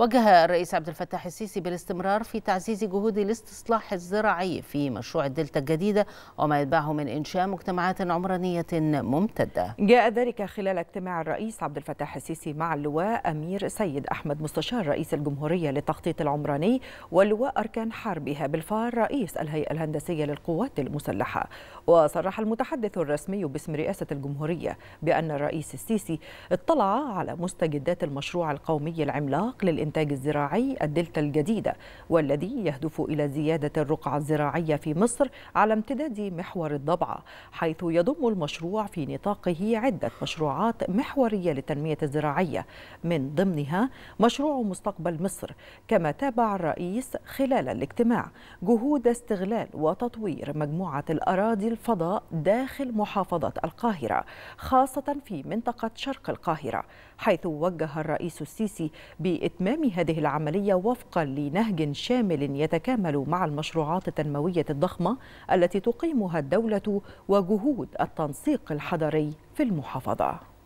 وجه الرئيس عبد الفتاح السيسي بالاستمرار في تعزيز جهود الاستصلاح الزراعي في مشروع الدلتا الجديدة وما يتبعه من إنشاء مجتمعات عمرانية ممتدة جاء ذلك خلال اجتماع الرئيس عبد الفتاح السيسي مع اللواء أمير سيد أحمد مستشار رئيس الجمهورية للتخطيط العمراني واللواء أركان حربها بالفار رئيس الهيئة الهندسية للقوات المسلحة وصرح المتحدث الرسمي باسم رئاسة الجمهورية بأن الرئيس السيسي اطلع على مستجدات المشروع القومي العملاق للإنسان الإنتاج الزراعي الدلتا الجديدة والذي يهدف إلى زيادة الرقعة الزراعية في مصر على امتداد محور الضبعة حيث يضم المشروع في نطاقه عدة مشروعات محورية للتنمية الزراعية من ضمنها مشروع مستقبل مصر كما تابع الرئيس خلال الاجتماع جهود استغلال وتطوير مجموعة الأراضي الفضاء داخل محافظة القاهرة خاصة في منطقة شرق القاهرة حيث وجه الرئيس السيسي بإتمام إتمام هذه العملية وفقا لنهج شامل يتكامل مع المشروعات التنموية الضخمة التي تقيمها الدولة وجهود التنسيق الحضري في المحافظة